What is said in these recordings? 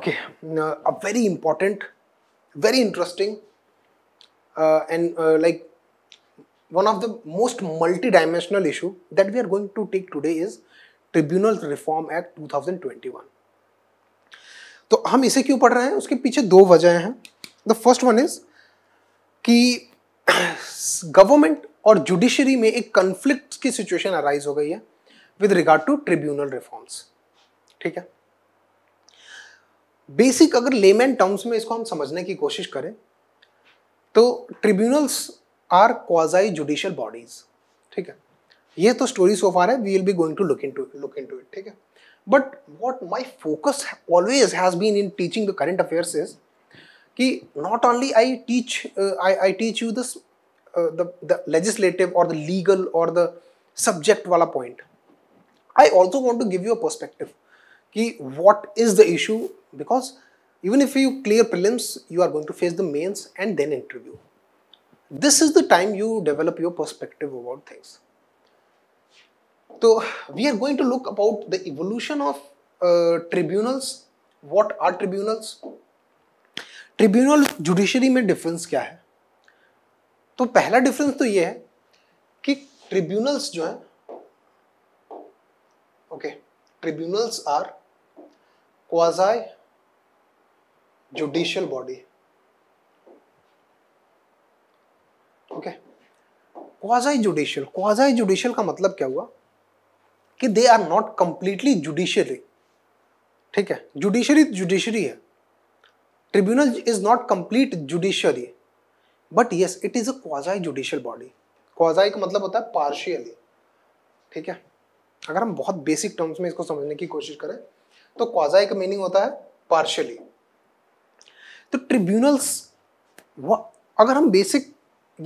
Okay a very important very interesting and like one of the most multi dimensional issue that we are going to take today is tribunal reform act 2021 तो हम इसे क्यों पढ़ रहे हैं उसके पीछे दो वजह हैं द फर्स्ट वन इज कि गवर्नमेंट और जुडिशरी में एक कंफ्लिक्ट की सिचुएशन अराइज हो गई है with regard to tribunal reforms ठीक है बेसिक अगर लेमैन टर्म्स में इसको हम समझने की कोशिश करें तो tribunals are quasi judicial bodies ठीक है ये तो स्टोरी सो फार है we will be going to look into look into it ठीक है but what my focus always has been in teaching the current affairs is कि not only I teach I I teach you this the legislative और the legal और the subject वाला point I also want to give you a perspective कि what is the issue because even if you clear prelims, you are going to face the mains and then interview. This is the time you develop your perspective about things. So we are going to look about the evolution of uh, tribunals. What are tribunals? Tribunal judiciary में difference क्या है तो पहला difference तो ये है कि tribunals जो है okay tribunals are quasi judicial body okay quasi judicial quasi judicial का मतलब क्या हुआ कि they are not completely judiciary ठीक है जुडिशरी जुडिशरी है tribunal is not complete judiciary but yes it is a quasi judicial body quasi का मतलब होता है पार्शियली ठीक है अगर हम बहुत बेसिक टर्म्स में इसको समझने की कोशिश करें तो क्वाजाई का मीनिंग होता है पार्शियली तो ट्रिब्यूनल्स अगर हम बेसिक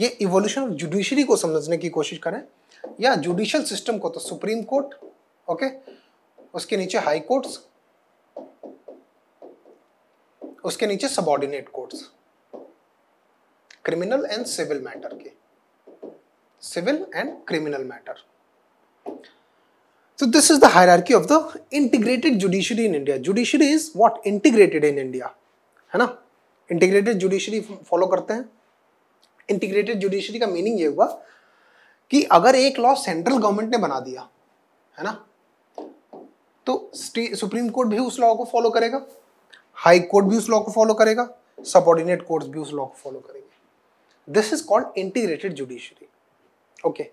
ये इवोल्यूशन ऑफ जुडिशरी को समझने की कोशिश करें या जुडिशल सिस्टम को तो सुप्रीम कोर्ट ओके उसके नीचे हाई कोर्ट्स उसके नीचे subordinate courts criminal and civil matter के सिविल एंड क्रिमिनल मैटर तो this is the hierarchy of the integrated judiciary in India judiciary is what integrated in India है ना integrated judiciary follow करते हैं integrated judiciary का meaning ये हुआ कि अगर एक लॉ सेंट्रल गवर्नमेंट ने बना दिया है ना तो सुप्रीम कोर्ट भी उस लॉ को फॉलो करेगा हाई कोर्ट भी उस लॉ को फॉलो करेगा सबॉर्डिनेट कोर्ट भी उस लॉ को फॉलो करेंगे this is called integrated judiciary okay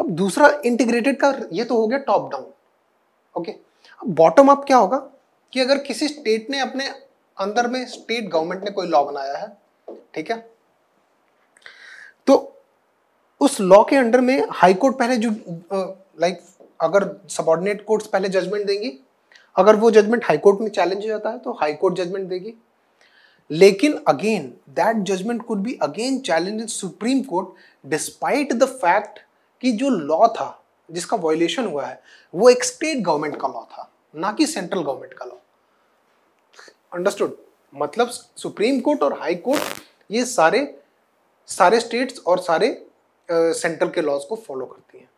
अब दूसरा इंटीग्रेटेड का ये तो हो गया टॉप डाउन ओके अब बॉटम अप क्या होगा कि अगर किसी स्टेट ने अपने अंदर में स्टेट गवर्नमेंट ने कोई लॉ बनाया है ठीक है तो उस लॉ के अंडर में हाई कोर्ट पहले जो लाइक अगर सबॉर्डिनेट कोर्ट्स पहले जजमेंट देंगी अगर वो जजमेंट हाई कोर्ट में चैलेंज हो जाता है तो हाई कोर्ट जजमेंट देगी लेकिन again that judgment could be again challenge in supreme court despite the fact कि जो लॉ था जिसका वॉयलेशन हुआ है वो एक स्टेट गवर्नमेंट का लॉ था ना कि सेंट्रल गवर्नमेंट का लॉ अंडरस्टूड मतलब सुप्रीम कोर्ट और हाई कोर्ट ये सारे सारे स्टेट्स और सारे सेंट्रल uh, के लॉज को फॉलो करती हैं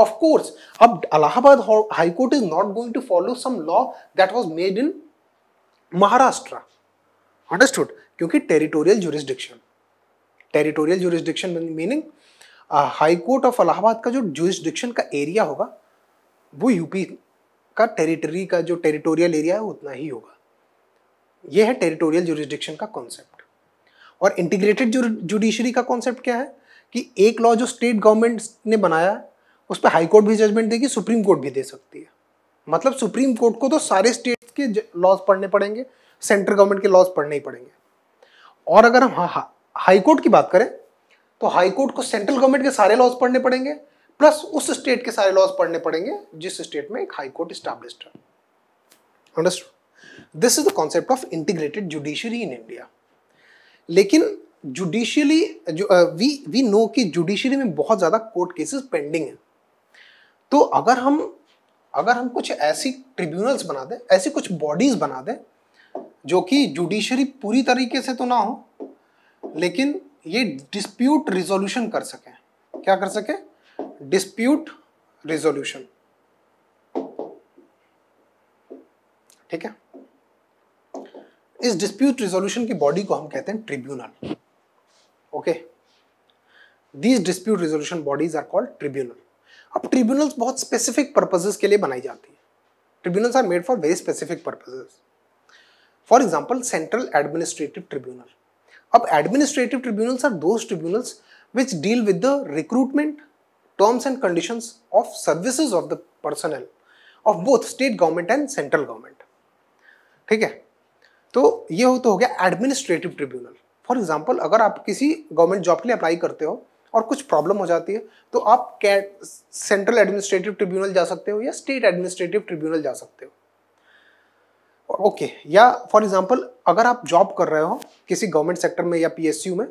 ऑफ कोर्स अब Allahabad high court is not going to follow some law that was made in Maharashtra understood क्योंकि territorial jurisdiction territorial jurisdiction meaning high court of Allahabad का जो जुरिस्डिक्शन का एरिया होगा वो यूपी का टेरिटरी का जो टेरिटोरियल एरिया है उतना ही होगा ये है टेरिटोरियल जुरिस्डिक्शन का कॉन्सेप्ट और इंटीग्रेटेड जुडिशरी का कॉन्सेप्ट क्या है कि एक लॉ जो स्टेट गवर्नमेंट ने बनाया उस पर हाई कोर्ट भी जजमेंट देगी सुप्रीम कोर्ट भी दे सकती है मतलब सुप्रीम कोर्ट को तो सारे स्टेट के लॉज पढ़ने पड़ेंगे सेंट्रल गवर्नमेंट के लॉज पढ़ने ही पड़ेंगे और अगर हम हाई कोर्ट हाँ, की बात करें तो हाई कोर्ट को सेंट्रल गवर्नमेंट के सारे लॉज पढ़ने पड़ेंगे प्लस उस स्टेट के सारे लॉज पढ़ने पड़ेंगे जिस स्टेट में एक हाई कोर्ट स्टैब्लिश है understood this is the concept of integrated judiciary in India लेकिन जुडिशियली वी वी नो कि जुडिशरी में बहुत ज़्यादा कोर्ट केसेस पेंडिंग हैं तो अगर हम अगर हम कुछ ऐसी ट्रिब्यूनल्स बना दें ऐसी कुछ बॉडीज़ बना दें जो कि जुडिशरी पूरी तरीके से तो ना हो लेकिन ये डिस्प्यूट रिजोल्यूशन कर सकें क्या कर सकें डिस्प्यूट रिजोल्यूशन ठीक है इस डिस्प्यूट रिजोल्यूशन की बॉडी को हम कहते हैं tribunal okay these dispute resolution bodies are called tribunal अब ट्रिब्यूनल्स बहुत स्पेसिफिक पर्पजेज के लिए बनाई जाती है tribunals are made for very specific purposes for example central administrative tribunal अब administrative tribunals are those tribunals which deal with the recruitment terms and condition of services of the personnel of both state government and central government ठीक है तो ये हो तो हो गया administrative tribunal for example अगर आप किसी गवर्नमेंट जॉब के लिए अप्लाई करते हो और कुछ प्रॉब्लम हो जाती है तो आप सेंट्रल एडमिनिस्ट्रेटिव ट्रिब्यूनल जा सकते हो या स्टेट एडमिनिस्ट्रेटिव ट्रिब्यूनल जा सकते हो ओके okay. या फॉर एग्जाम्पल अगर आप जॉब कर रहे हो किसी गवर्नमेंट सेक्टर में या पीएसयू में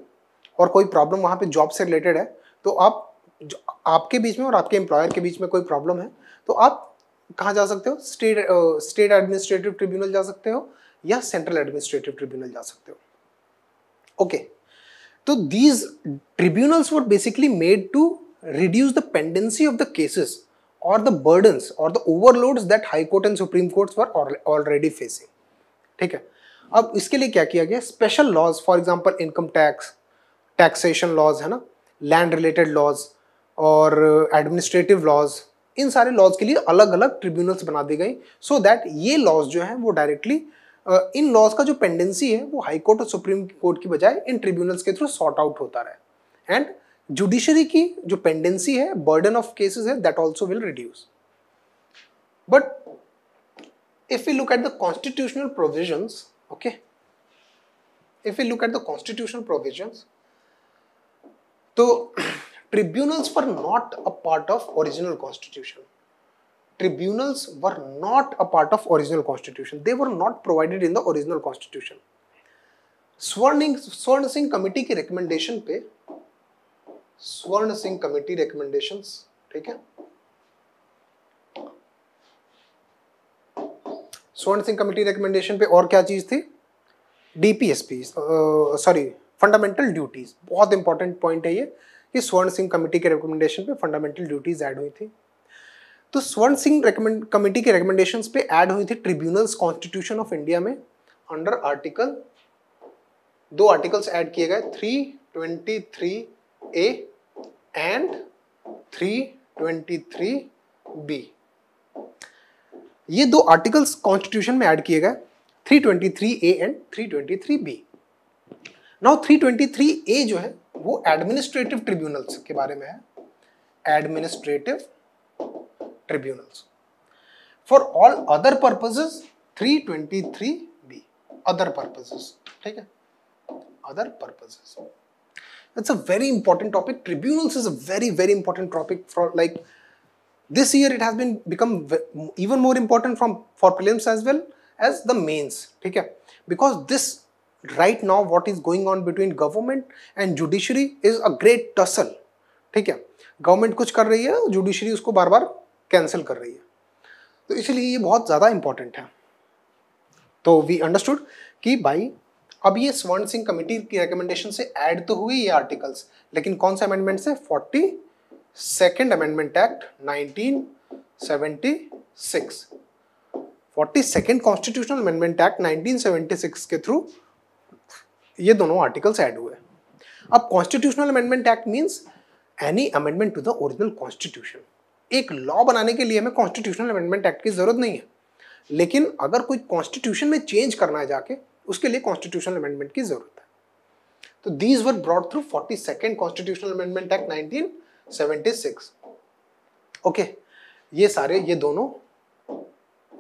और कोई प्रॉब्लम वहाँ पे जॉब से रिलेटेड है तो आप आपके बीच में और आपके एम्प्लॉयर के बीच में कोई प्रॉब्लम है तो आप कहाँ जा सकते हो स्टेट स्टेट एडमिनिस्ट्रेटिव ट्रिब्यूनल जा सकते हो या सेंट्रल एडमिनिस्ट्रेटिव ट्रिब्यूनल जा सकते हो ओके तो these tribunals were basically made to reduce the pendency of the cases और द बर्डन और the overloads that high court and supreme court were already facing ठीक है अब इसके लिए क्या किया गया special laws for example income tax taxation laws है ना लैंड रिलेटेड लॉज और एडमिनिस्ट्रेटिव लॉज इन सारे लॉज के लिए अलग अलग ट्रिब्यूनल्स बना दी गई सो दैट ये लॉज जो है वो डायरेक्टली इन लॉज का जो पेंडेंसी है वो हाई कोर्ट और सुप्रीम कोर्ट की बजाय इन ट्रिब्यूनल्स के थ्रू सॉर्ट आउट होता रहे एंड जुडिशरी की जो पेंडेंसी है बर्डन ऑफ केसेस है that also will reduce but if you look at the constitutional provision okay if you look at the constitutional provisions तो ट्रिब्यूनल्स पर not a part of original constitution tribunals were not a part of original constitution they were not provided in the original constitution स्वर्ण स्वर्ण Singh committee की recommendation पे स्वर्ण Singh committee recommendations ठीक है स्वर्ण सिंह कमेटी रिकमेंडेशन पे और क्या चीज थी डीपीएसपी सॉरी फंडामेंटल ड्यूटीज बहुत इंपॉर्टेंट पॉइंट है ये कि स्वर्ण सिंह कमेटी के रिकमेंडेशन पे फंडामेंटल ड्यूटीज ऐड हुई थी तो स्वर्ण सिंह रेकमेंड कमेटी के रिकमेंडेशंस पे ऐड हुई थी ट्रिब्यूनल्स कॉन्स्टिट्यूशन ऑफ इंडिया में अंडर आर्टिकल दो आर्टिकल्स ऐड किए गए three twenty three A and three twenty three B ये दो आर्टिकल्स कॉन्स्टिट्यूशन में ऐड किए गए 323 A and 323 B now 323 A जो है वो एडमिनिस्ट्रेटिव ट्रिब्यूनल्स के बारे में है administrative tribunals. For all other purposes, 323B, other purposes, okay? other purposes. That's a very important topic. Tribunals is a very, very important topic for like this year it has been become even more important from for prelims as well as the mains, okay? Because this right now what is going on between government and judiciary is a great tussle, okay. Government government कुछ कर रही है judiciary उसको बार बार cancel कर रही है तो इसलिए ये बहुत ज़्यादा इम्पॉर्टेंट है तो वी अंडरस्टूड कि भाई अब ये स्वर्ण सिंह कमेटी की रिकमेंडेशन से ऐड तो हुई ये आर्टिकल्स लेकिन कौन से अमेंडमेंट से forty second amendment act 1976 forty second constitutional amendment act 1976 के थ्रू ये दोनों आर्टिकल्स ऐड हुए अब constitutional amendment act means any amendment to the original constitution एक लॉ बनाने के लिए हमें कॉन्स्टिट्यूशनल अमेंडमेंट एक्ट की ज़रूरत नहीं है लेकिन अगर कोई कॉन्स्टिट्यूशन में चेंज करना है जाके उसके लिए कॉन्स्टिट्यूशनल अमेंडमेंट की ज़रूरत है तो these were brought through forty second constitutional amendment act nineteen seventy six okay ये सारे ये दोनों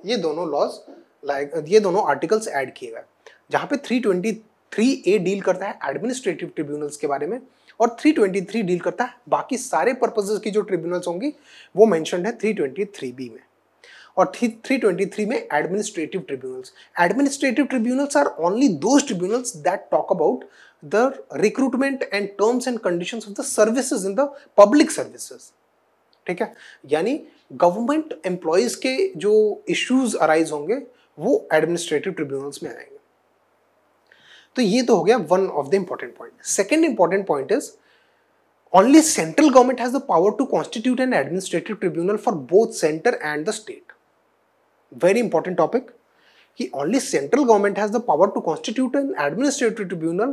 ये दोनों लॉज लाइक ये दोनों आर्टिकल्स ऐड किए गए जहाँ पे 323 ए डील करता है एडमिनिस्ट्रेटिव ट्रिब्यूनल्स के बारे में और 323 डील करता है बाकी सारे पर्पजेज की जो ट्रिब्यूनल्स होंगी वो मैंशनड है 323 बी में और थ्री ट्वेंटी थ्री में administrative tribunals administrative tribunals are only those tribunals that talk about the recruitment and terms and condition of the services in the public services ठीक है यानी गवर्नमेंट एम्प्लॉयज के जो issues arise होंगे वो administrative tribunals में आएंगे तो ये तो हो गया one of the important point second important only central government has the power to constitute an administrative tribunal for both center and the state very important topic कि only central government has the power to constitute an administrative tribunal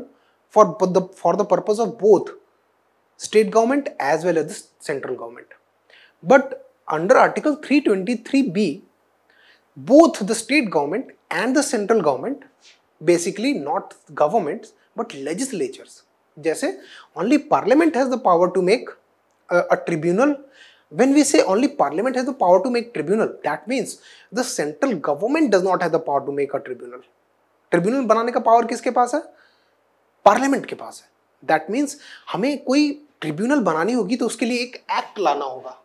for the for the purpose of both state government as well as the central government but under article 323b both the state government and the central government basically not government but legislatures जैसे only parliament has the power to make a tribunal when we say only parliament has the power to make tribunal that means the central government does not है power to make a tribunal tribunal बनाने का power किसके पास है parliament के पास है that means हमें कोई ट्रिब्यूनल बनानी होगी तो उसके लिए एक एक्ट लाना होगा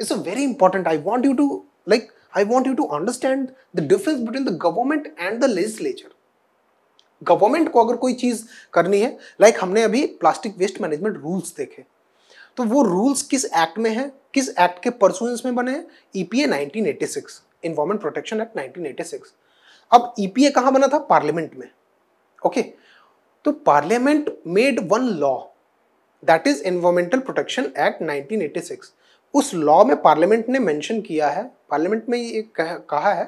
it's a very important I want you to like I want you to understand the difference between the government and the legislature. Government को अगर कोई चीज़ करनी है लाइक like हमने अभी प्लास्टिक वेस्ट मैनेजमेंट रूल्स देखे तो वो रूल्स किस एक्ट में है किस एक्ट के परसुएंस में बने हैं ईपीए 1986 इन्वायरमेंट प्रोटेक्शन एक्ट 1986 अब ईपीए e कहाँ बना था पार्लियामेंट में ओके okay. तो parliament made one law that is environmental protection act 1986 उस लॉ में पार्लियामेंट ने मेंशन किया है पार्लियामेंट में ये कह, कहा है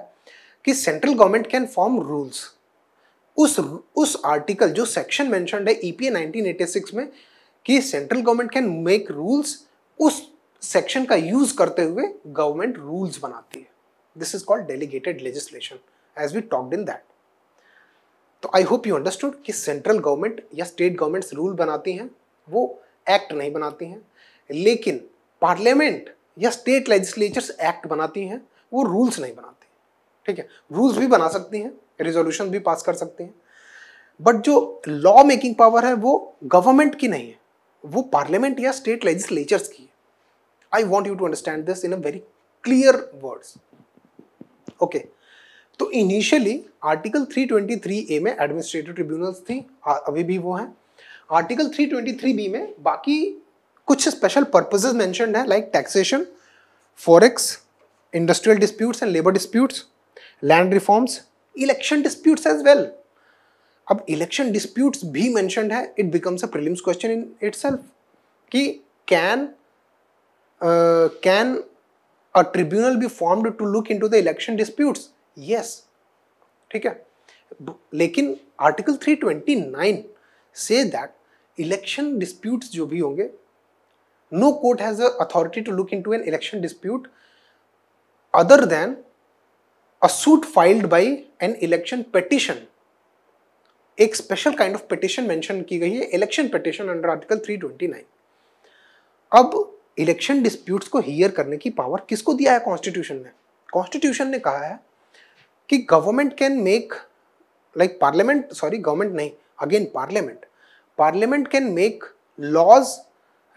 कि central government can form rules उस उस आर्टिकल जो सेक्शन मैंशन है ईपीए e 1986 में कि central government can make rules उस सेक्शन का यूज करते हुए गवर्नमेंट रूल्स बनाती है this is called delegated legislation as we talked in that तो आई होप यू अंडरस्टूड कि सेंट्रल गवर्नमेंट या स्टेट गवर्नमेंट्स रूल बनाती हैं वो एक्ट नहीं बनाती हैं लेकिन पार्लियामेंट या स्टेट लेजिस्लेचर्स एक्ट बनाती हैं वो रूल्स नहीं बनाती ठीक है रूल्स भी बना सकती हैं रेजोल्यूशन भी पास कर सकते हैं बट जो लॉ मेकिंग पावर है वो गवर्नमेंट की नहीं है वो पार्लियामेंट या स्टेट लेजिस्लेचर्स की है I want you to understand this in a very clear words okay तो इनिशियली आर्टिकल 323 ए में एडमिनिस्ट्रेटिव ट्रिब्यूनल्स थी अभी भी वो हैं आर्टिकल 323 बी में बाकी कुछ स्पेशल पर्पजेज मैंशन है like taxation forex industrial disputes and labour disputes land reforms election disputes as well अब इलेक्शन डिस्प्यूट्स भी मैंशन है it becomes a prelims question in it कि can can a tribunal be formed to look in to the election disputes yes ठीक है लेकिन article 329 say that election disputes जो भी होंगे no court has the authority to look into an election dispute other than a suit filed by an election petition एक special kind of petition mention की गई है इलेक्शन पिटिशन अंडर आर्टिकल 329 अब election disputes को here करने की power किसको दिया है कॉन्स्टिट्यूशन ने कॉन्स्टिट्यूशन ने कहा है कि government can make like parliament sorry government नहीं again parliament parliament can make laws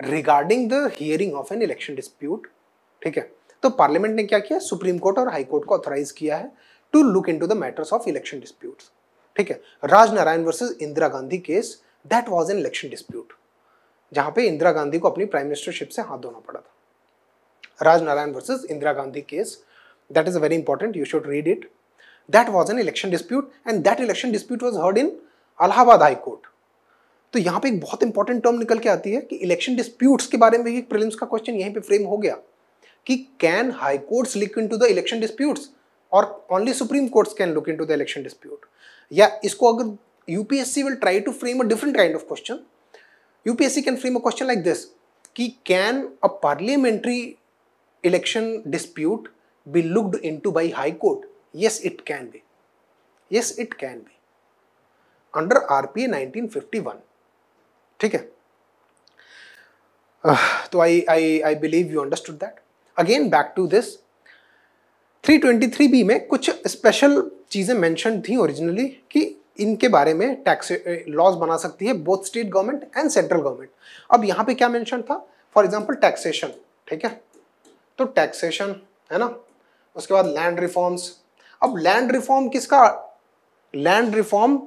regarding the hearing of an election dispute ठीक है तो पार्लियामेंट ने क्या किया सुप्रीम कोर्ट और हाई कोर्ट को ऑथोराइज किया है to look in to the matters of election dispute ठीक है Raj Narayan versus Indira Gandhi case that was an election dispute जहां पे इंदिरा गांधी को अपनी प्राइम मिनिस्टरशिप से हाथ धोना पड़ा था Raj Narayan versus Indira Gandhi case that is very important you should read it that was an election dispute and that election dispute was heard in Allahabad high court तो यहाँ पे एक बहुत इंपॉर्टेंट टर्म निकल के आती है कि इलेक्शन डिस्प्यूट्स के बारे में भी प्रिलिम्स का क्वेश्चन यहीं पे फ्रेम हो गया कि can high courts look into the election disputes और only supreme courts can look into the election dispute या इसको अगर UPSC will try to frame a different kind of question UPSC can frame a question like this कि can a parliamentary election dispute be looked to by high court yes it can be yes it can be under R P A nineteen fifty one ठीक है uh, तो I I I believe you understood that again back to this B में कुछ special चीज़ें mention थी originally कि इनके बारे में टैक्स लॉज बना सकती है both state government and central government अब यहाँ पे क्या मेंशन था फॉर एग्जांपल टैक्सेशन ठीक है तो टैक्सेशन है ना उसके बाद लैंड रिफॉर्म्स अब लैंड रिफॉर्म किसका लैंड रिफॉर्म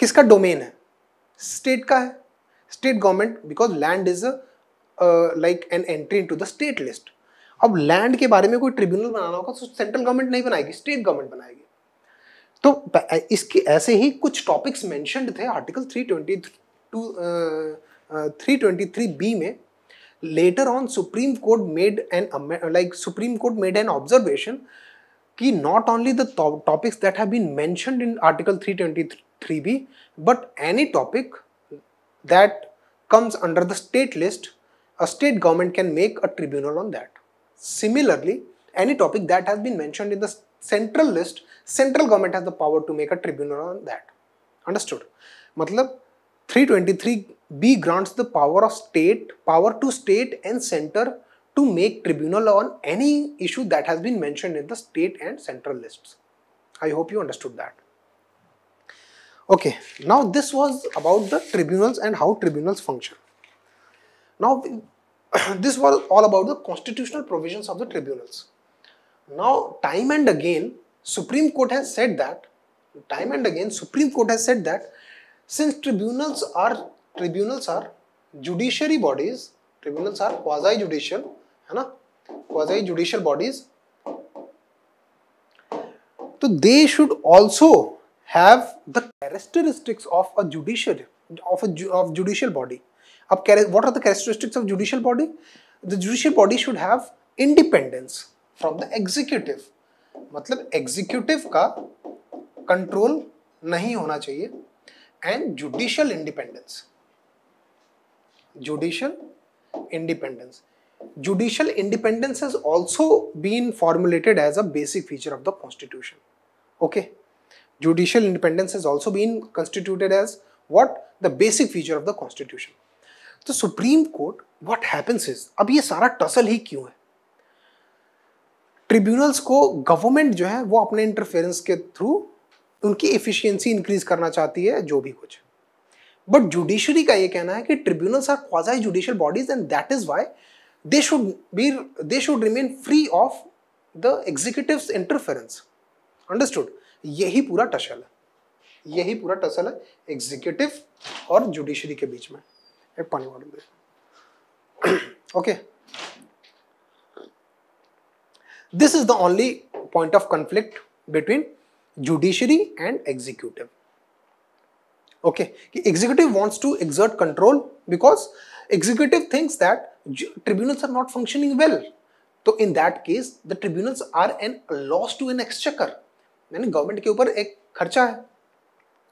किसका डोमेन है स्टेट का है state government because land is a, uh, like an entry into the state list अब लैंड के बारे में कोई ट्रिब्यूनल बनाना होगा तो सेंट्रल गवर्नमेंट नहीं बनाएगी स्टेट गवर्नमेंट बनाएगी तो इसके ऐसे ही कुछ टॉपिक्स मेंशनड थे आर्टिकल ट्वेंटी 323 बी में later on supreme court made an like supreme court made an observation कि not only the topics that have been mentioned in article 323 B but any topic that comes under the state list, a state government can make a tribunal on that. Similarly, any topic that has been mentioned in the central list, central government has the power to make a tribunal on that. Understood? Matlab, 323B grants the power of state, power to state and center to make tribunal on any issue that has been mentioned in the state and central lists. I hope you understood that. Okay, now this was about the tribunals and how tribunals function. Now, this was all about the constitutional provisions of the tribunals. Now, time and again, Supreme Court has said that, time and again, Supreme Court has said that since tribunals are tribunals are judiciary bodies, tribunals are quasi-judicial, quasi-judicial bodies, so they should also have the characteristics of a judicial of a ju of judicial body. what are the characteristics of judicial body? The judicial body should have independence from the executive. मतलब executive का control नहीं होना चाहिए and judicial independence. Judicial independence. judicial independence has also been formulated as a basic feature of the constitution okay judicial independence has also been constituted as what the basic feature of the constitution तो supreme court what happens is ab ye सारा tussle ही क्यों है tribunals को government जो है वो अपने इंटरफेरेंस के थ्रू उनकी एफिशिएंसी इंक्रीज करना चाहती है जो भी कुछ बट जुडिशरी का ये कहना है कि tribunals are quasi judicial bodies and that is why they should be they should remain free of the executive interference understood यही पूरा टसल है यही पूरा टसल है एग्जीक्यूटिव और जुडिशरी के बीच में एक पानी water okay this is the only point of conflict between judiciary and executive okay कि executive wants to exert control because executive thinks that tribunals are not functioning well तो in that case the tribunals are an loss to an exchequer यानी government के ऊपर एक खर्चा है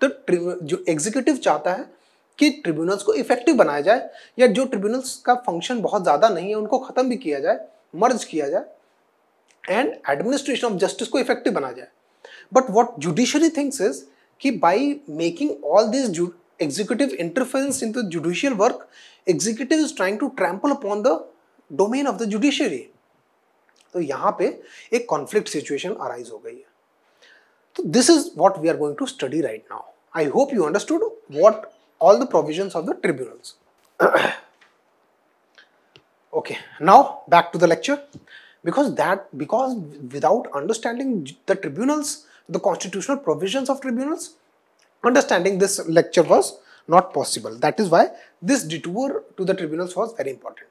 तो जो एग्जीक्यूटिव चाहता है कि ट्रिब्यूनल्स को इफेक्टिव बनाया जाए या जो ट्रिब्यूनल्स का फंक्शन बहुत ज़्यादा नहीं है उनको ख़त्म भी किया जाए मर्ज किया जाए एंड एडमिनिस्ट्रेशन ऑफ जस्टिस को इफेक्टिव बनाया जाए but what judiciary things is कि by making all this interference in the judicial work executive is trying to trample upon the domain of the judiciary तो यहाँ पे एक कॉन्फ्लिक्ट सिचुएशन अराइज हो गई है So this is what we are going to study right now. I hope you understood what all the provisions of the tribunals. okay, now back to the lecture because that because without understanding the tribunals, the constitutional provisions of tribunals, understanding this lecture was not possible. That is why this detour to the tribunals was very important.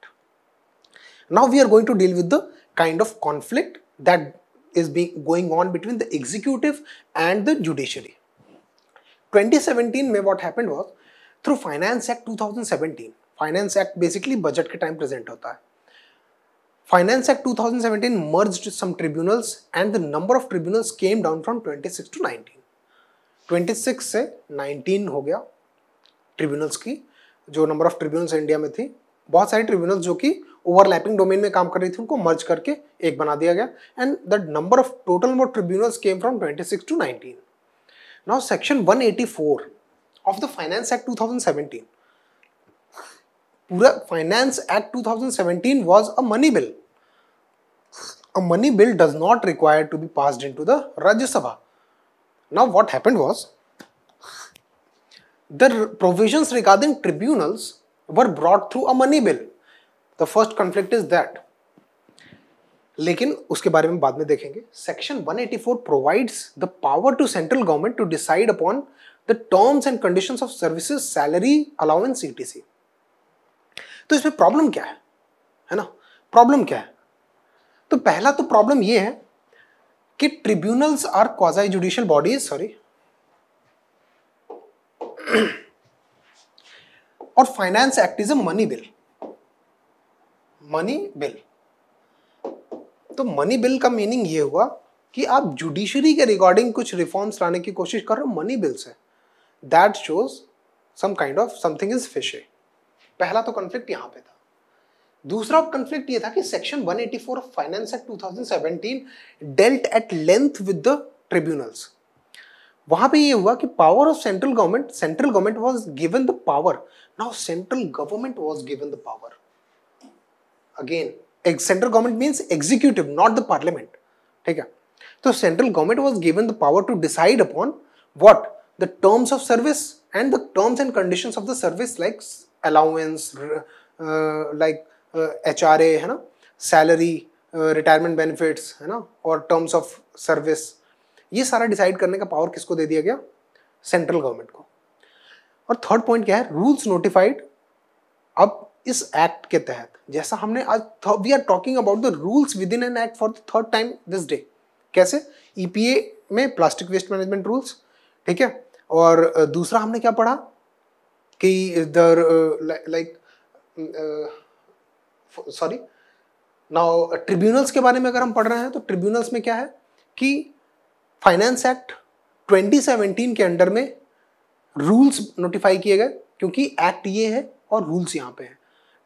Now we are going to deal with the kind of conflict that is being going on between the executive and the judiciary. 2017 may what happened was through Finance Act 2017. Finance Act basically budget ke time present hota hai Finance Act 2017 merged some tribunals and the number of tribunals came down from 26 to 19. 26 se 19 हो गया tribunals की जो number of tribunals india mein thi बहुत सारे tribunals जो कि overlapping domain में काम कर रही थी उनको मर्ज करके एक बना दिया गया and the number of total number tribunal came from twenty six to nineteen now section one eighty four of the finance act two thousand seventeen पूरा finance act 2017 was a money bill a money bill does not require to be passed into the Rajya Sabha now what happened was the provisions regarding tribunals were brought through a money bill the first conflict is that लेकिन उसके बारे में बाद में देखेंगे section 184 provides the power to central government to decide upon the terms and conditions of services salary allowance ETC तो इसमें problem क्या है है ना प्रॉब्लम क्या है तो पहला तो प्रॉब्लम ये है कि tribunals are quasi judicial bodies sorry और finance act is a money bill money bill तो मनी बिल का मीनिंग ये हुआ कि आप जुडिशरी के रिगार्डिंग कुछ रिफॉर्म्स लाने की कोशिश कर रहे हो मनी बिल से that shows some kind of something is fishy पहला तो कॉन्फ्लिक्ट यहां पे था दूसरा कॉन्फ्लिक्ट ये था कि section 184 of finance act 2017 dealt at length with the tribunals वहां पे ये हुआ कि power of central government central government was given the power now central government was given the power again central government means executive not the parliament ठीक है तो central government was given the power to decide upon what the terms of service and the terms and condition of the service like allowance like H R A है ना salary retirement benefits है ना और terms of service ये सारा decide करने का power किसको दे दिया गया सेंट्रल गवर्नमेंट को और थर्ड पॉइंट क्या है रूल्स नोटिफाइड अब इस एक्ट के तहत जैसा हमने आज we are talking about the rules within an act for the third time this day कैसे ईपीए e में प्लास्टिक वेस्ट मैनेजमेंट रूल्स ठीक है और दूसरा हमने क्या पढ़ा कि the like sorry now tribunals के बारे में अगर हम पढ़ रहे हैं तो ट्रिब्यूनल्स में क्या है कि फाइनेंस एक्ट 2017 के अंडर में रूल्स नोटिफाई किए गए क्योंकि एक्ट ये है और रूल्स यहाँ पे हैं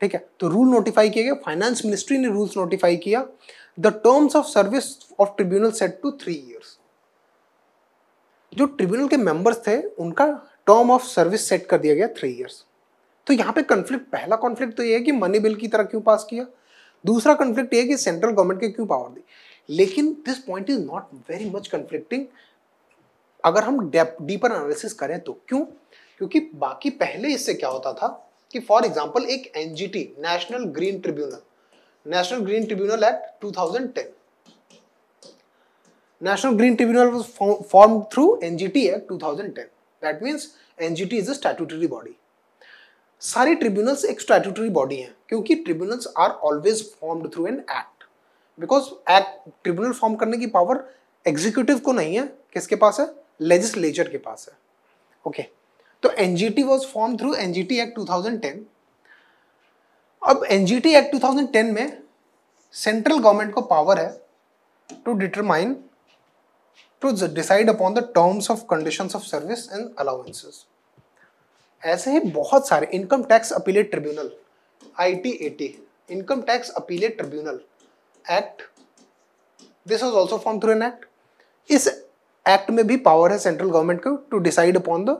ठीक है तो रूल नोटिफाई किया गया फाइनेंस मिनिस्ट्री ने रूल्स नोटिफाई किया the terms of service of tribunal set to three years जो ट्रिब्यूनल के मेंबर्स थे उनका टर्म ऑफ सर्विस सेट कर दिया गया थ्री ईयर्स तो यहाँ पे कन्फ्लिक्ट पहला कॉन्फ्लिक्ट तो ये है कि मनी बिल की तरह क्यों पास किया दूसरा कन्फ्लिक्ट ये है कि सेंट्रल गवर्नमेंट के क्यों पावर दी लेकिन this point is not very much conflicting अगर हम डीपर एनालिसिस करें तो क्यों क्योंकि बाकी पहले इससे क्या होता था कि फॉर एग्जाम्पल एक NGT national green tribunal national green tribunal act 2010 national green tribunal was formed through NGT act 2010 that means NGT is a statutory body सारी ट्रिब्यूनल्स एक स्टैट्यूटरी बॉडी हैं क्योंकि tribunals are always formed through an act because act tribunal form करने की power executive को नहीं है किसके पास है लेजिस्लेचर के पास है ओके okay. तो N G T was form through N G T act two thousand ten अब N G T act two thousand ten में सेंट्रल गवर्नमेंट को पावर है to determine to decide upon the terms of condition of service and allowances ऐसे ही बहुत सारे income tax appellate tribunal I T A T income tax appellate tribunal act this was also form through an act इस act में भी power है central government को to decide upon the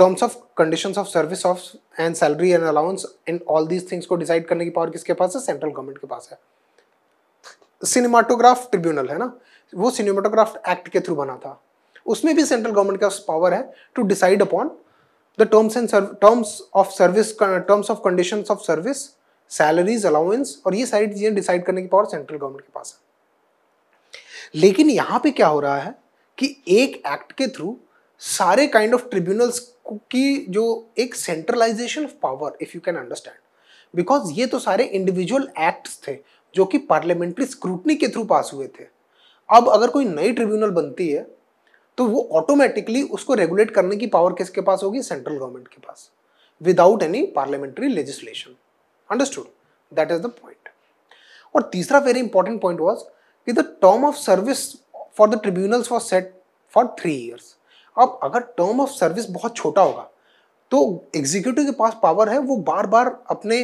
terms of conditions of service of and salary and allowance and all these things को decide करने की power किसके पास है सेंट्रल गवर्नमेंट के पास है सिनेमाटोग्राफ ट्रिब्यूनल है ना वो सिनेमाटोग्राफ एक्ट के थ्रू बना था उसमें भी सेंट्रल गवर्नमेंट का पावर है to decide upon the terms and terms of service terms of condition of service salaries allowance और ये सारी चीज़ें डिसाइड करने की पावर सेंट्रल गवर्नमेंट के पास है लेकिन यहाँ पे क्या हो रहा है कि एक एक्ट के थ्रू सारे काइंड ऑफ ट्रिब्यूनल्स की जो एक centralization of power if you can understand because ये तो सारे इंडिविजुअल एक्ट्स थे जो कि पार्लियामेंट्री स्क्रूटनी के थ्रू पास हुए थे अब अगर कोई नई ट्रिब्यूनल बनती है तो वो ऑटोमेटिकली उसको रेगुलेट करने की पावर किसके पास होगी सेंट्रल गवर्नमेंट के पास without any parliamentary legislation understood that is the point और तीसरा वेरी इंपॉर्टेंट पॉइंट वॉज कि the term of service for the tribunals was set for three years अब अगर टर्म ऑफ सर्विस बहुत छोटा होगा तो एग्जीक्यूटिव के पास पावर है वो बार बार अपने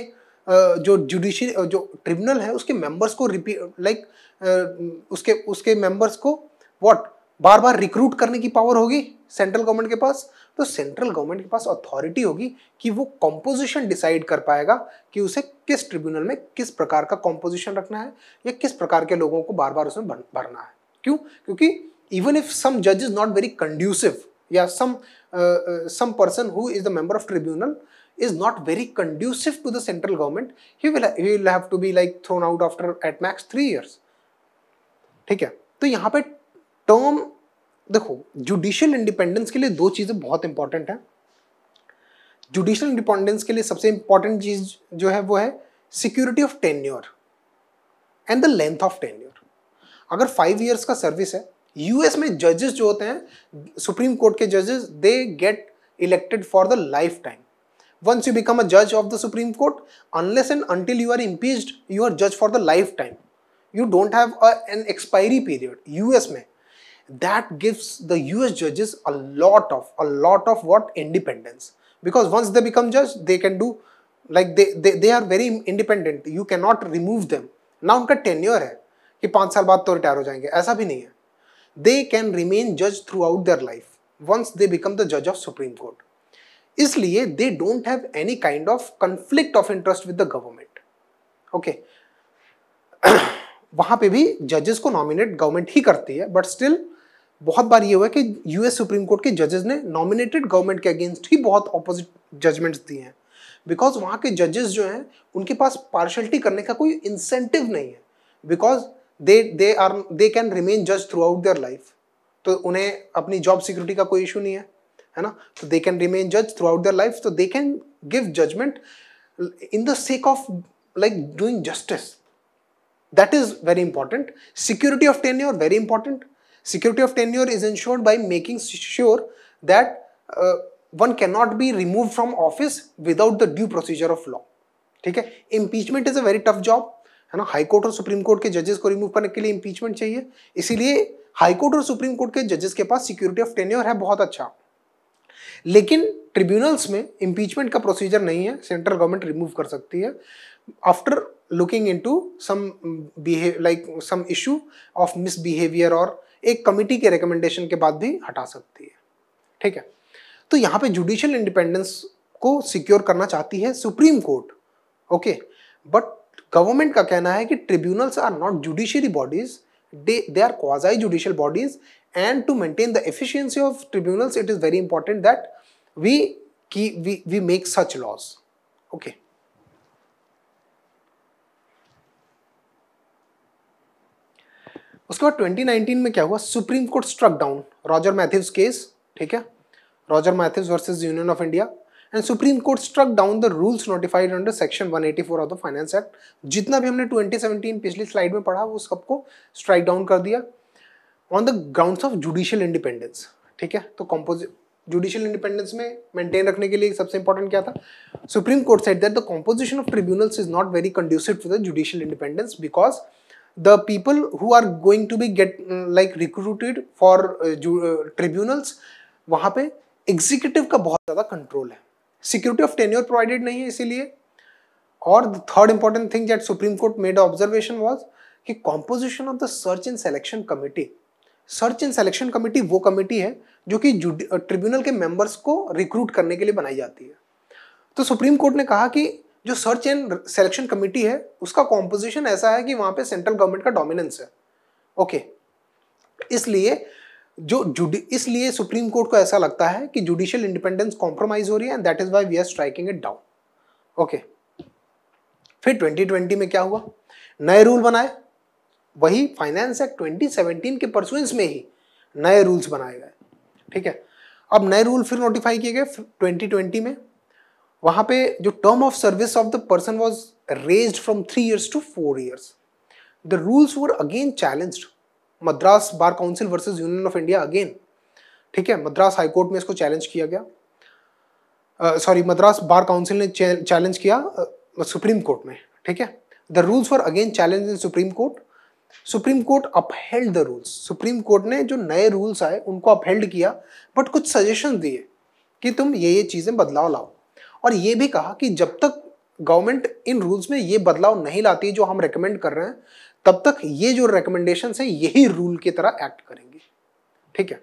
जो जुडिशियल जो ट्रिब्यूनल है उसके मेंबर्स को रिपीट लाइक उसके उसके मेंबर्स को व्हाट बार बार रिक्रूट करने की पावर होगी सेंट्रल गवर्नमेंट के पास तो सेंट्रल गवर्नमेंट के पास अथॉरिटी होगी कि वो कॉम्पोजिशन डिसाइड कर पाएगा कि उसे किस ट्रिब्यूनल में किस प्रकार का कॉम्पोजिशन रखना है या किस प्रकार के लोगों को बार बार उसमें भरना है क्यों क्योंकि even if some judge is not very conducive yeah some uh, uh, some person who is the member of tribunal is not very conducive to the central government he will he will have to be like thrown out after at max 3 years theek hai to yahan pe term देखो judicial independence के लिए दो चीज़ें बहुत important हैं judicial independence के लिए सबसे इंपॉर्टेंट चीज जो है वो है security of tenure and the length of tenure अगर फाइव ईयर्स का सर्विस है यूएस में जजेस जो होते हैं सुप्रीम कोर्ट के जजेस they get elected for the life time once you become a जज of the supreme court unless and until you are इम्पीज you are जज for the life time you don't have an expiry period US में that gives the US जजेस अ lot of a lot of what independence because once they become जज they can do like they are very independent you can not remove them ना उनका tenure है कि पाँच साल बाद तो रिटायर हो जाएंगे ऐसा भी नहीं है they can remain judge throughout their life once they become the judge of Supreme Court. इसलिए they don't have any kind of conflict of interest with the government okay वहां पे भी जजेस को नॉमिनेट गवर्नमेंट ही करती है बट स्टिल बहुत बार ये हुआ कि यूएस सुप्रीम कोर्ट के जजेस ने नॉमिनेटेड गवर्नमेंट के अगेंस्ट ही बहुत ऑपोजिट जजमेंट्स दिए हैं बिकॉज वहाँ के जजेस जो हैं उनके पास पार्शलिटी करने का कोई इंसेंटिव नहीं है because They they are they can remain जज थ्रू आउट देयर लाइफ तो उन्हें अपनी जॉब सिक्योरिटी का कोई इशू नहीं है है ना तो दे कैन रिमेन जज थ्रू आउट देयर लाइफ तो they can give judgment in the sake like doing justice that is very important security of tenure very important security of tenure is ensured by making sure that uh, one cannot be removed from office without the due procedure of law okay impeachment is a very tough job है ना high court और supreme Court के जजेस को remove करने के लिए impeachment चाहिए इसीलिए हाई कोर्ट और सुप्रीम कोर्ट के जजेस के पास सिक्योरिटी ऑफ टेन्योर है बहुत अच्छा लेकिन ट्रिब्यूनल्स में इम्पीचमेंट का प्रोसीजर नहीं है सेंट्रल गवर्नमेंट रिमूव कर सकती है after looking into some like some issue of misbehaviour और एक कमिटी के रिकमेंडेशन के बाद भी हटा सकती है ठीक है तो यहाँ पे जुडिशियल इंडिपेंडेंस को सिक्योर करना चाहती है Supreme Court okay but government का कहना है कि tribunals are not judiciary bodies they are quasi judicial bodies and to maintain the efficiency of tribunals it is very important that we की we we make such laws okay उसके बाद 2019 में क्या हुआ Supreme Court struck down Roger Mathews case ठीक है Roger Mathews versus Union of India and supreme Court struck down the rules notified under section 184 of the finance act जितना भी हमने 2017 पिछली स्लाइड में पढ़ा वो सबको स्ट्राइक डाउन कर दिया on the grounds of judicial independence ठीक है तो कॉम्पोजिट जुडिशियल इंडिपेंडेंस में मेंटेन रखने के लिए सबसे इंपॉर्टेंट क्या था Supreme court set that the composition of tribunals is not very conducive to the judicial independence because the people who are going to be get like recruited for tribunals वहाँ पे executive का बहुत ज़्यादा control है security of tenure provided नहीं है इसीलिए और third important thing that Supreme court made observation was कि composition of the search and selection committee search and selection committee वो कमेटी है जो कि ट्रिब्यूनल के मेंबर्स को रिक्रूट करने के लिए बनाई जाती है तो सुप्रीम कोर्ट ने कहा कि जो सर्च एंड सेलेक्शन कमेटी है उसका कॉम्पोजिशन ऐसा है कि वहां पे सेंट्रल गवर्नमेंट का डोमिनेंस है ओके okay. इसलिए जो जुडी इसलिए सुप्रीम कोर्ट को ऐसा लगता है कि जुडिशियल इंडिपेंडेंस कॉम्प्रोमाइज हो रही है and that is why we are striking it down okay फिर 2020 में क्या हुआ नए रूल बनाए वही फाइनेंस एक्ट 2017 के परसुएंस में ही नए रूल्स बनाए गए ठीक है अब नए रूल फिर नोटिफाई किए गए 2020 में वहां पे जो term of service of the person was raised from three years to four years the rules were again challenged Madras Bar Council versus Union of India again ठीक है मद्रास हाई कोर्ट में इसको चैलेंज किया गया सॉरी मद्रास बार काउंसिल ने challenge किया supreme Court में ठीक है the rules for again challenge in supreme Court supreme Court upheld the rules Supreme court ने जो नए रूल्स आए उनको अपहेल्ड किया बट कुछ सजेशन दिए कि तुम ये ये चीज़ें बदलाव लाओ और ये भी कहा कि जब तक गवर्नमेंट इन रूल्स में ये बदलाव नहीं लाती जो हम रिकमेंड कर रहे हैं तब तक ये जो रिकमेंडेशन है यही रूल की तरह एक्ट करेंगे ठीक है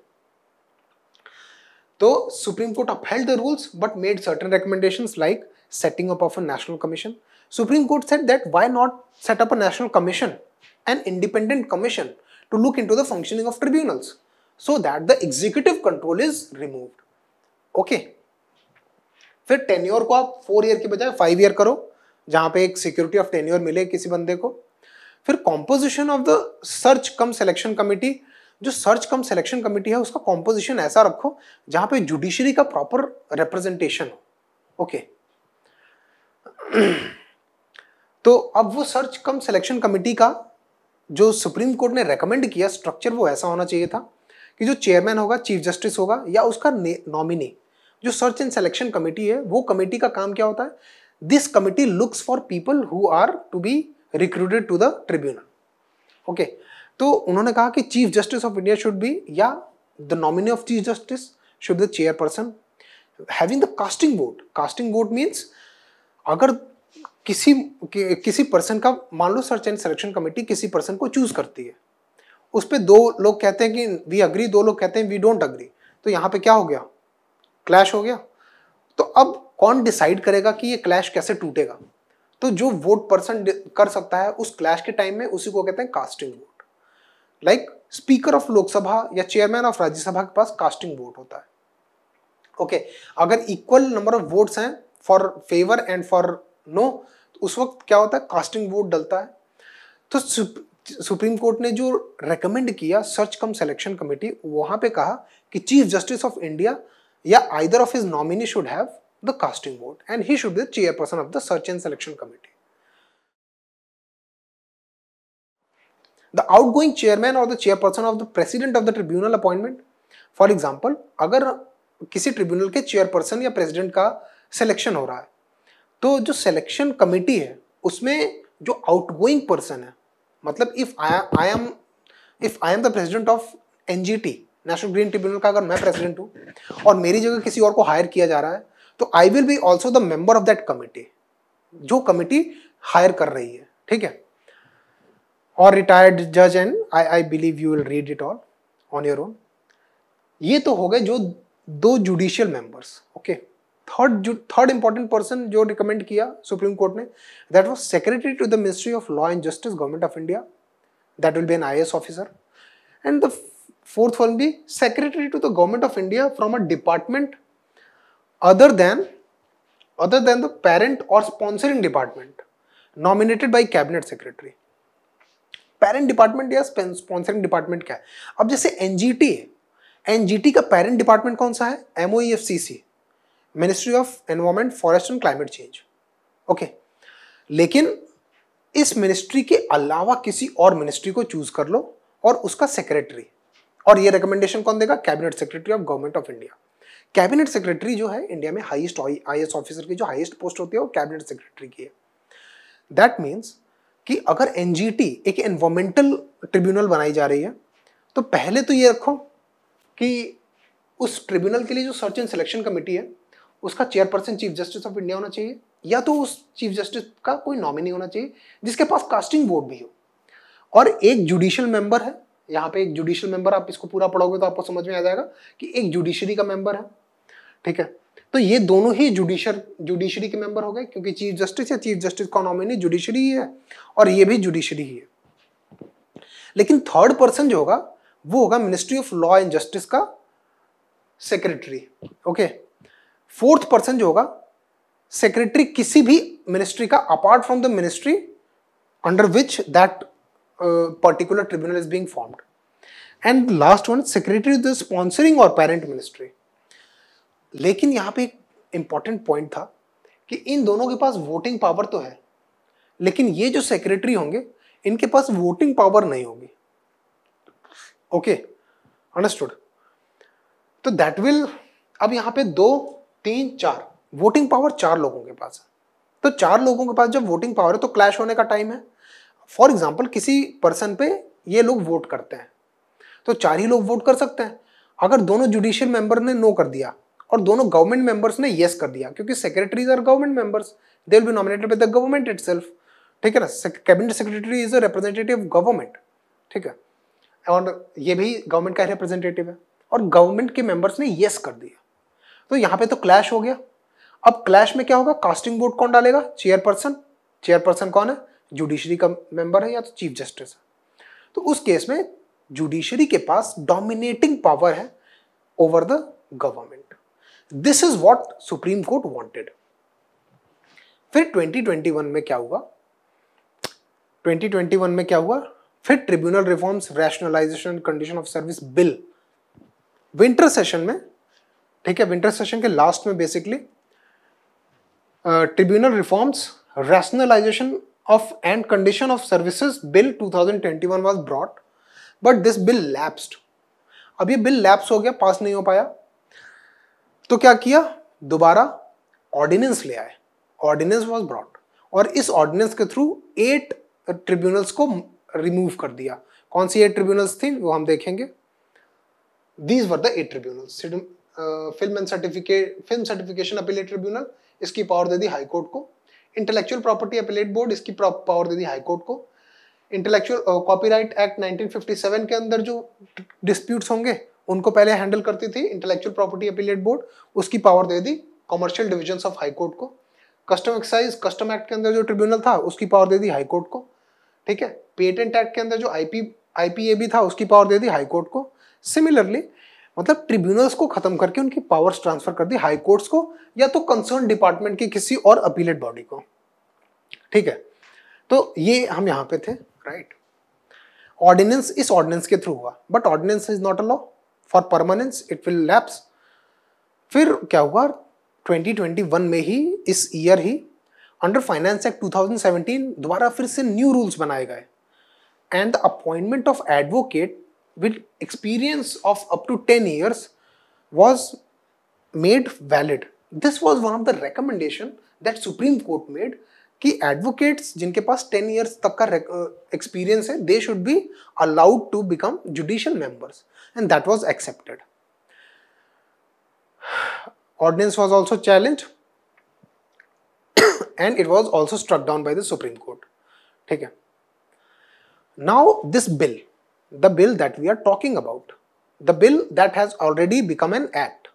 तो supreme Court upheld the rules but made certain recommendation like setting up of a national commission Supreme court set that why not set up a commission an independent commission to look in to the functioning of tribunal so that the executive control is remove okay फिर tenure को आप four year की बजाय five year करो जहां पे एक security of tenure मिले किसी बंदे को फिर composition of the search cum selection committee जो सर्च कम सिलेक्शन कमेटी है उसका कॉम्पोजिशन ऐसा रखो जहां पे जुडिशरी का प्रॉपर रिप्रेजेंटेशन हो ओके तो अब वो सर्च कम सिलेक्शन कमेटी का जो सुप्रीम कोर्ट ने रेकमेंड किया स्ट्रक्चर वो ऐसा होना चाहिए था कि जो चेयरमैन होगा चीफ जस्टिस होगा या उसका नॉमिनी जो सर्च एंड सिलेक्शन कमेटी है वो कमेटी का काम क्या होता है this committee looks for people who are to be recruited to the tribunal okay तो उन्होंने कहा कि chief justice of India should be या the nominee of Chief Justice should the chairperson having the casting vote casting vote means अगर किसी कि, किसी person का मान लो सर्च एंड सिलेक्शन कमेटी किसी पर्सन को चूज करती है उस पर दो लोग कहते हैं कि वी अग्री दो लोग कहते हैं वी डोंट अग्री तो यहाँ पे क्या हो गया क्लैश हो गया तो अब कौन डिसाइड करेगा कि ये क्लैश कैसे टूटेगा तो जो वोट पर्सन कर सकता है उस क्लैश के टाइम में उसी को कहते हैं casting vote like speaker of Lok Sabha या चेयरमैन ऑफ राज्यसभा के पास कास्टिंग वोट होता है ओके okay, अगर इक्वल नंबर ऑफ वोट्स हैं for favour and for no उस वक्त क्या होता है कास्टिंग वोट डलता है तो सुप्रीम कोर्ट ने जो रेकमेंड किया सर्च कम सिलेक्शन कमेटी वहां पे कहा कि चीफ जस्टिस ऑफ इंडिया या either of his nominee should have the casting vote and he should be the chairperson of the search and selection committee. The outgoing chairman or the chairperson of the president of the tribunal appointment, for example, अगर किसी tribunal के chairperson या president का selection हो रहा है तो जो selection committee है उसमें जो outgoing person है मतलब if I am if I am the president of NGT National Green Tribunal का अगर मैं president हूँ और मेरी जगह किसी और को hire किया जा रहा है तो I will be also the member of that committee जो कमिटी हायर कर रही है ठीक है और रिटायर्ड जज and I I believe you will read it all on your own ये तो हो गए जो दो judicial members okay third third important person जो रिकमेंड किया सुप्रीम कोर्ट ने that was secretary to the ministry of law and justice government of India that will be an IAS officer and the fourth one be secretary to the government of India from a department other than other than the parent और sponsoring department nominated by cabinet secretary parent department या sponsoring department क्या है अब जैसे N G T का parent department कौन सा है M O F C C ministry of environment forest and climate change okay लेकिन इस मिनिस्ट्री के अलावा किसी और मिनिस्ट्री को चूज कर लो और उसका सेक्रेटरी और ये रिकमेंडेशन कौन देगा cabinet secretary of government of India cabinet secretary जो है इंडिया में हाईएस्ट आई ऑफिसर की जो हाईएस्ट पोस्ट होती है वो कैबिनेट सेक्रेटरी की है दैट मीन्स कि अगर एन एक एनवायरमेंटल ट्रिब्यूनल बनाई जा रही है तो पहले तो ये रखो कि उस ट्रिब्यूनल के लिए जो सर्च एंड सिलेक्शन कमेटी है उसका chairperson chief justice of India होना चाहिए या तो उस चीफ जस्टिस का कोई नॉमिनी होना चाहिए जिसके पास कास्टिंग बोर्ड भी हो और एक जुडिशियल मेंबर है यहाँ पे एक जुडिशियल मेंबर आप इसको पूरा पढ़ोगे तो आपको समझ में आ जाएगा कि एक जुडिशरी का मेंबर है ठीक है तो ये दोनों ही जुडिशर जुडिशरी के मेंबर हो गए क्योंकि चीफ जस्टिस या चीफ जस्टिस का नॉमिनी जुडिशरी ही है और ये भी जुडिशरी ही है लेकिन थर्ड पर्सन जो होगा वो होगा ministry of law and justice का सेक्रेटरी ओके फोर्थ पर्सन जो होगा सेक्रेटरी किसी भी मिनिस्ट्री का apart from the ministry under which that particular tribunal is being formed and last one secretary sponsoring और पेरेंट मिनिस्ट्री लेकिन यहाँ पे एक इम्पॉर्टेंट पॉइंट था कि इन दोनों के पास वोटिंग पावर तो है लेकिन ये जो सेक्रेटरी होंगे इनके पास वोटिंग पावर नहीं होगी ओके अंडरस्टूड तो दैट विल अब यहाँ पे दो तीन चार वोटिंग पावर चार लोगों के पास है तो चार लोगों के पास जब वोटिंग पावर है तो क्लैश होने का टाइम है फॉर एग्जाम्पल किसी पर्सन पे ये लोग वोट करते हैं तो चार ही लोग वोट कर सकते हैं अगर दोनों जुडिशियल मेंबर ने नो कर दिया और दोनों गवर्नमेंट मेंबर्स ने यस कर दिया क्योंकि secretaries are government members they will be nominated by the government itself ठीक है ना cabinet secretary is a representative government ठीक है और ये भी गवर्नमेंट का रिप्रेजेंटेटिव है और गवर्नमेंट के मेंबर्स ने यस कर दिया तो यहाँ पे तो क्लैश हो गया अब क्लैश में क्या होगा कास्टिंग वोट कौन डालेगा चेयरपर्सन चेयरपर्सन कौन है जुडिशरी का मेंबर है या तो चीफ जस्टिस है तो उस केस में जुडिशरी के पास डोमिनेटिंग पावर है over the government this is what supreme court wanted फिर 2021 में क्या हुआ 2021 में क्या हुआ फिर tribunal reforms rationalisation condition of service bill winter session में ठीक है विंटर सेशन के लास्ट में basically tribunal reforms rationalisation of and condition of services bill 2021 thousand twenty but this bill lapsed अब ये बिल लैप्स हो गया पास नहीं हो पाया तो क्या किया दोबारा ऑर्डिनेंस ले आए ऑर्डिनेंस वॉज ब्रॉड और इस ऑर्डिनेंस के थ्रू एट ट्रिब्यूनल्स को रिमूव कर दिया कौन सी एट ट्रिब्यूनल्स थी वो हम देखेंगे these were the eight tribunals film and certificate film certification appellate tribunal इसकी पावर दे दी हाई कोर्ट को इंटेलेक्चुअल प्रॉपर्टी अपीलेट बोर्ड इसकी पावर दे दी हाई कोर्ट को इंटेलेक्चुअल कॉपीराइट एक्ट 1957 के अंदर जो डिस्प्यूट्स होंगे उनको पहले हैंडल करती थी इंटेलेक्चुअल प्रॉपर्टी अपीलेट बोर्ड उसकी पावर दे दी कॉमर्शियल डिविजन ऑफ हाईकोर्ट को कस्टम एक्साइज कस्टम एक्ट के अंदर जो ट्रिब्यूनल था उसकी पावर दे दी हाईकोर्ट को ठीक है पेटेंट एक्ट के अंदर जो आईपी आईपीएबी था उसकी पावर दे दी हाईकोर्ट को सिमिलरली मतलब ट्रिब्यूनल्स को खत्म करके उनकी पावर्स ट्रांसफर कर दी हाई कोर्ट्स को या तो कंसर्न डिपार्टमेंट की किसी और अपीलेट बॉडी को ठीक है तो ये हम यहाँ पे थे राइट right? ऑर्डिनेंस इस ऑर्डिनेंस के थ्रू हुआ but ordinance is not a law for permanence it will lapse फिर क्या हुआ 2021 में ही इस ईयर ही अंडर फाइनेंस एक्ट 2017 द्वारा फिर से न्यू रूल्स बनाए गए and the appointment of advocate with experience of up to ten years was made valid this was one of the recommendation that supreme court made कि advocates जिनके पास ten years तक का एक्सपीरियंस है they should be allowed to become judicial members and that was accepted. Ordinance was also challenged and it was also struck down by the Supreme Court. Okay. Now this bill, the bill that we are talking about, the bill that has already become an act,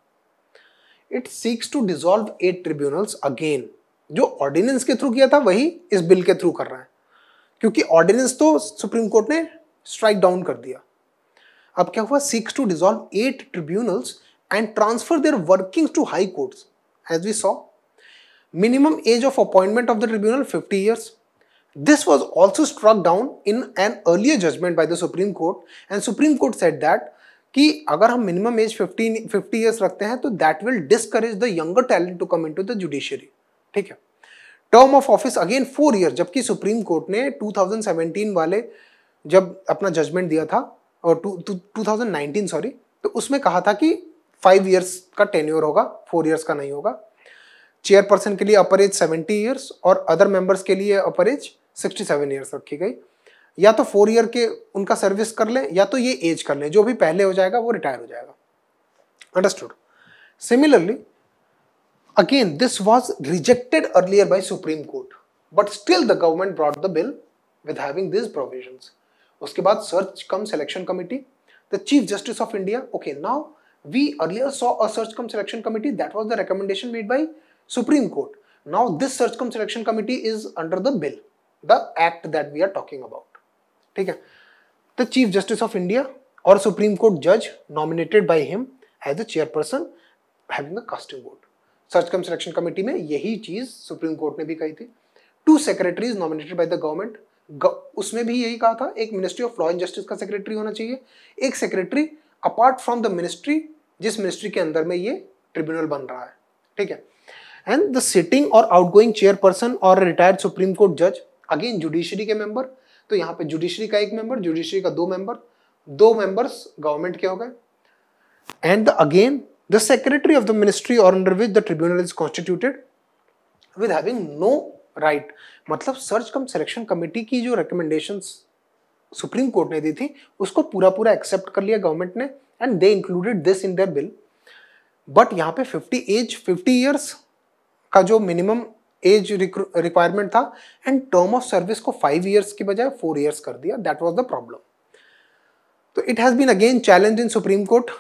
it seeks to dissolve eight tribunals again. जो ordinance के through किया था वही इस bill के through कर रहा है क्योंकि ऑर्डिनेंस तो सुप्रीम कोर्ट ने स्ट्राइक डाउन कर दिया अब क्या हुआ seeks to dissolve eight tribunals and transfer their workings to high courts as we saw minimum age of appointment of the tribunal fifty years this was also struck down in an earlier judgment by the supreme court and supreme court set that कि अगर हम minimum age fifteen fifty years रखते हैं तो that will discourage the younger talent to come to the judiciary ठीक है term of office again four year जबकि supreme court ने टू थाउजेंड सेवेंटीन वाले जब अपना जजमेंट दिया था और टू टू थाउजेंड सॉरी तो उसमें कहा था कि फाइव ईयर्स का टेन्योर होगा फोर ईयर्स का नहीं होगा चेयरपर्सन के लिए अपर एज सेवेंटी ईयर्स और अदर मेंबर्स के लिए upper age sixty seven years रखी गई या तो फोर ईयर के उनका सर्विस कर लें या तो ये एज कर लें जो भी पहले हो जाएगा वो रिटायर हो जाएगा understood similarly again this was rejected earlier by supreme court but still the government brought the bill with having these provisions उसके बाद search cum selection committee the chief justice of India okay now we earlier saw a search cum selection committee that was the recommendation made by supreme court now this search cum selection committee is under the bill the act that we are talking about ठीक है the chief justice of India और supreme court जज nominated by him as a chairperson having the casting vote search cum selection committee में यही चीज supreme court ने भी कही थी two secretaries nominated by the government उसमें भी यही कहा था एक ministry of law and justice का सेक्रेटरी होना चाहिए एक secretary apart from the ministry जिस मिनिस्ट्री के अंदर में ये ट्रिब्यूनल बन रहा है ठीक है एंड द सिटिंग और गोइंग चेयरपर्सन और रिटायर्ड सुप्रीम कोर्ट जज अगेन जुडिशरी के मेंबर तो यहाँ पे जुडिशरी का एक मेंबर जुडिशरी का दो मेंबर दो मेंबर्स गवर्नमेंट के हो गए and the again the secretary of the ministry और under which the tribunal is constituted with having no right मतलब सर्च कम सिलेक्शन कमेटी की जो रिकमेंडेशन सुप्रीम कोर्ट ने दी थी उसको पूरा पूरा एक्सेप्ट कर लिया गवर्नमेंट ने and they included this in their bill but यहाँ पे 50 एज 50 इयर्स का जो मिनिमम एज रिक्वायरमेंट था एंड टर्म ऑफ सर्विस को फाइव ईयर्स की बजाय फोर ईयर्स कर दिया दैट वॉज द प्रॉब्लम तो it has been again challenge in supreme court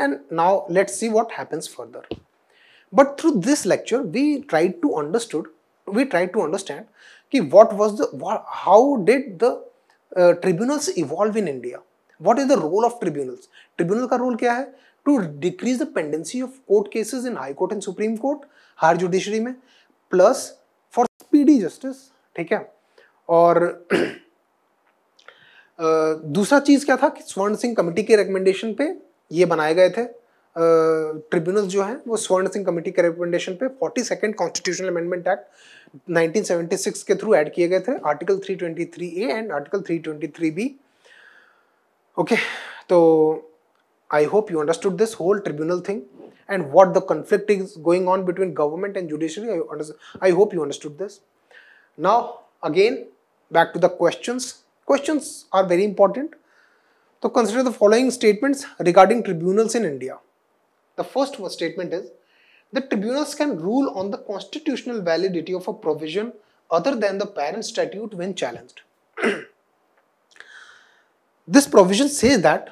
and now let's see what happens further but through this lecture we try to understood we try to understand ki what was the what, how did the uh, tribunals evolve in India? What is the role of tribunals? Tribunal ka role kya hai To decrease the pendency of court cases in High Court and Supreme Court, higher judiciary mein plus for speedy justice, theek hai aur दूसरा चीज क्या था कि Swaran Singh committee के recommendation पे ये बनाए गए थे ट्रिब्यूनल जो है वो स्वर्ण सिंह कमेटी के रिकमेंडेशन पे forty second constitutional amendment act 1976 के थ्रू ऐड किए गए थे article 323 A and article 323 B okay तो I hope you understood this whole tribunal thing and what the conflict is going on between government and judiciary I hope you understood this now again back to the question questions are very important तो consider the following statements regarding tribunals in India The first statement is the tribunals can rule on the constitutional validity of a provision other than the parent statute when challenged. this provision says that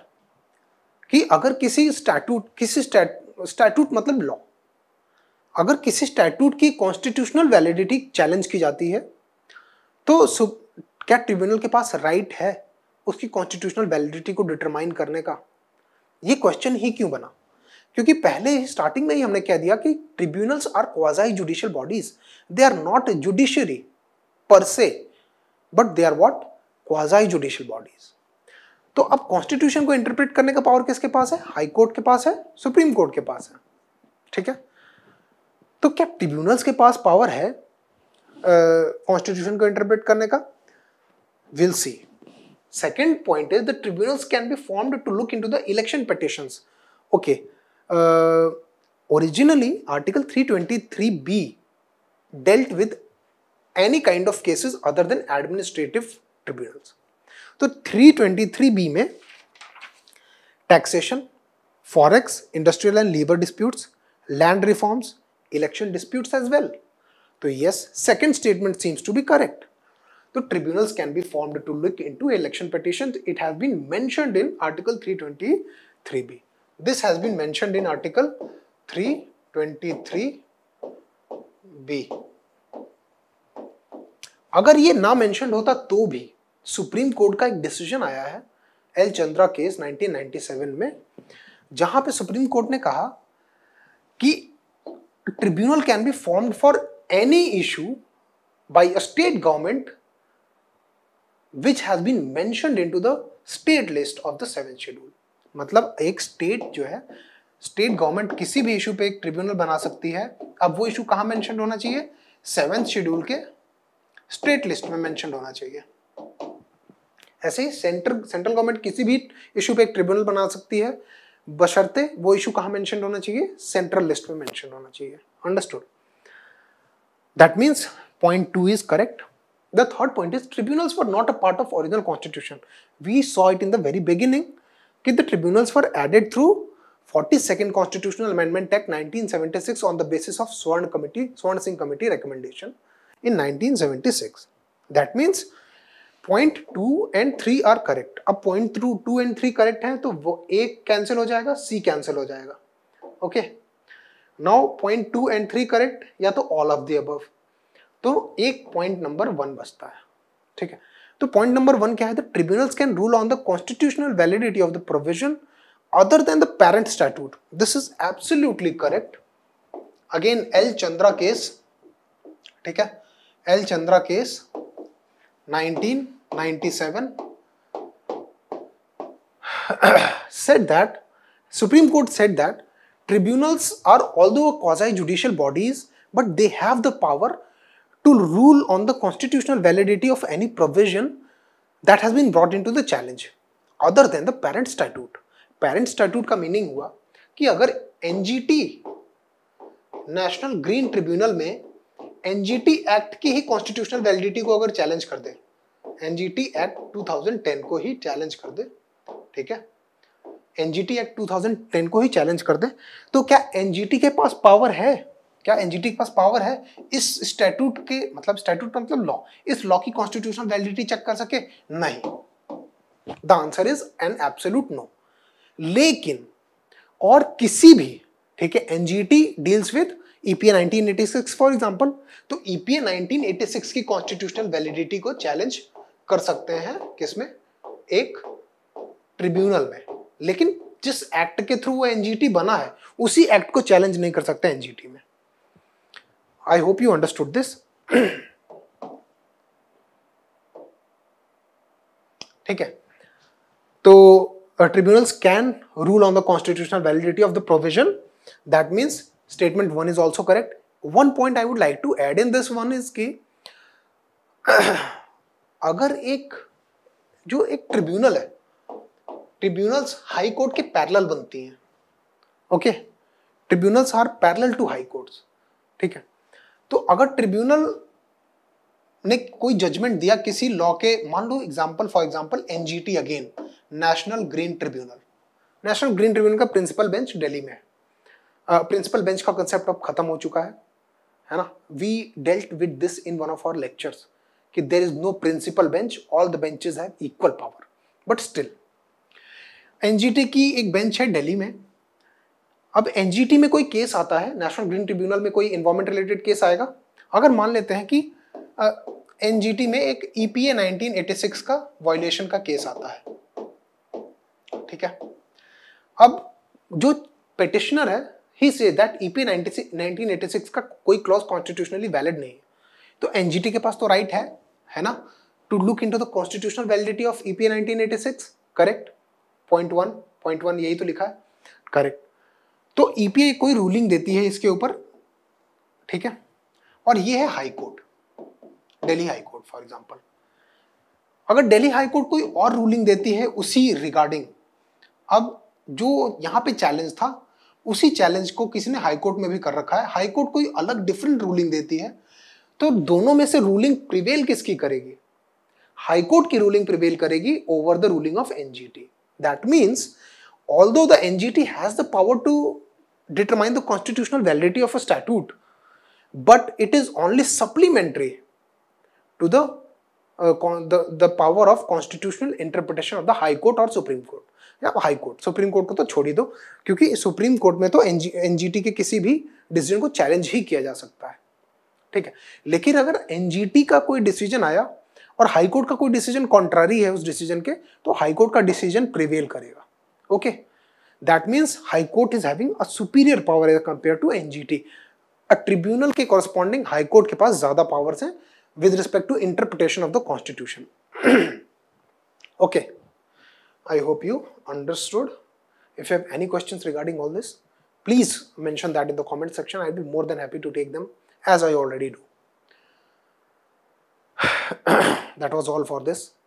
कि अगर किसी स्टैटूट किसी स्टैटूट मतलब law अगर किसी स्टैटूट की constitutional validity challenge की जाती है तो क्या ट्रिब्यूनल के पास राइट right है उसकी कॉन्स्टिट्यूशनल वैलिडिटी को डिटरमाइन करने का ये क्वेश्चन ही क्यों बना क्योंकि पहले ही स्टार्टिंग में ही हमने कह दिया कि tribunals are quasi judicial bodies they are not judiciary per se but they are what quasi judicial bodies तो अब कॉन्स्टिट्यूशन को इंटरप्रेट करने का पावर किसके पास है हाई कोर्ट के पास है सुप्रीम कोर्ट के पास है ठीक है तो क्या ट्रिब्यूनल्स के पास पावर है कॉन्स्टिट्यूशन uh, को इंटरप्रेट करने का will see second point is the tribunals can be formed to look in to the election petition okay Uh, originally article 323b dealt with any kind of cases other than administrative tribunals so 323b mein taxation forex industrial and labor disputes land reforms election disputes as well so yes second statement seems to be correct the tribunals can be formed to look into election petitions it has been mentioned in article 323b this has been mentioned in article 323 b अगर ये ना mention होता तो भी supreme court का एक decision आया है एल चंद्रा केस 1997 में जहां पे सुप्रीम कोर्ट ने कहा कि tribunal can be form for any issue by a state government which has been mention into the state list of the seven schedule मतलब एक स्टेट जो है स्टेट गवर्नमेंट किसी भी इशू पे एक ट्रिब्यूनल बना सकती है अब वो इशू कहाँ मैंशन होना चाहिए सेवेंथ शेड्यूल के स्टेट लिस्ट में मैंशन होना चाहिए ऐसे ही सेंटर सेंट्रल गवर्नमेंट किसी भी इशू पे एक ट्रिब्यूनल बना सकती है बशर्ते वो इशू कहाँ मैंशन होना चाहिए सेंट्रल लिस्ट में मैंशन होना चाहिए understood that means point two is correct the third point is tribunals were not a part of original constitution we saw it in the very beginning कि the tribunals for added through forty second constitutional amendment act nineteen seventy six on the basis of Swarn of Swarn Singh Swarn recommendation in nineteen seventy six that means point two and three are correct अब point through two and three correct हैं तो वो ए cancel हो जाएगा सी cancel हो जाएगा okay now point two and three correct या तो ऑल ऑफ द अबव तो एक पॉइंट नंबर वन बचता है ठीक है Point number one, वन क्या है the tribunals can rule on the constitutional validity of the other than the parent statute. This is absolutely correct. Again, L. Chandra case, ठीक है? L. Chandra case, 1997, said that Supreme Court said that tribunals are although quasi-judicial bodies, but they have the power to rule on the constitutional validity of any provision that has been brought into the challenge other than the parent statute. Parent statute ka meaning hua ki agar ngt national green tribunal mein ngt act ki hi constitutional validity ko agar challenge kar de ngt act 2010 ko hi challenge kar de theek hai NGT act 2010 को ही challenge कर दे तो क्या NGT के पास power है क्या NGT के पास पावर है इस स्टैटूट के मतलब स्टैटूट मतलब लॉ इस लॉ की कॉन्स्टिट्यूशनल वैलिडिटी चेक कर सके नहीं the answer is an absolute no लेकिन और किसी भी ठीक है NGT deals with EPA 1986 for example तो ईपीए e 1986 की कॉन्स्टिट्यूशनल वैलिडिटी को चैलेंज कर सकते हैं किसमें एक ट्रिब्यूनल में लेकिन जिस एक्ट के थ्रू वो एनजीटी बना है उसी एक्ट को चैलेंज नहीं कर सकते एनजीटी में I hope you understood this. ठीक है तो tribunals can rule on the constitutional validity of the provision that means statement one is also correct one point I would like to add in this one is की अगर एक जो एक tribunal है tribunals high court के parallel बनती हैं okay tribunals are parallel to high courts ठीक है तो अगर ट्रिब्यूनल ने कोई जजमेंट दिया किसी लॉ के मान लो example for example an again national green tribunal national green tribunal का प्रिंसिपल बेंच दिल्ली में है प्रिंसिपल uh, बेंच का कंसेप्ट अब खत्म हो चुका है है ना we dealt with this in one of our lectures कि there is no principal bench all the benches have equal power but still NGT की एक बेंच है दिल्ली में अब एनजीटी में कोई केस आता है नेशनल ग्रीन ट्रिब्यूनल में कोई इन्वायरमेंट रिलेटेड केस आएगा अगर मान लेते हैं कि एनजीटी में एक ईपीए e 1986 का वायोलेशन का केस आता है ठीक है अब जो पेटिशनर है ही से दैट ईपी 1986 का कोई क्लॉज कॉन्स्टिट्यूशनली वैलिड नहीं है तो एनजीटी के पास तो राइट है है ना to look into the constitutional validity of EPA 1986 correct point one point one यही तो लिखा है करेक्ट तो ईपीए e कोई रूलिंग देती है इसके ऊपर ठीक है और ये है high court Delhi high court for example अगर दिल्ली हाई कोर्ट कोई और रूलिंग देती है उसी रिगार्डिंग अब जो यहां पे चैलेंज था उसी चैलेंज को किसी ने हाई कोर्ट में भी कर रखा है हाई कोर्ट कोई अलग डिफरेंट रूलिंग देती है तो दोनों में से रूलिंग प्रिवेल किसकी करेगी हाई कोर्ट की रूलिंग प्रिवेल करेगी over the ruling of NGT that means although the NGT has the power to determine the constitutional validity of a statute, but it is only supplementary to the, uh, con- the, the power of constitutional interpretation of the High Court or Supreme Court. या high court supreme court को तो छोड़ ही दो क्योंकि supreme Court में तो N के किसी भी डिसीजन को चैलेंज ही किया जा सकता है ठीक है लेकिन अगर एन का कोई डिसीजन आया और हाई कोर्ट का कोई डिसीजन कॉन्ट्रारी है उस डिसीजन के तो हाई कोर्ट का डिसीजन प्रिवेल करेगा Okay. That means High Court is having a superior power as compared to NGT. A tribunal के corresponding High Court के पास power powers with respect to interpretation of the constitution. okay. I hope you understood. If you have any questions regarding all this, please mention that in the comment section. I'll be more than happy to take them as I already do. that was all for this.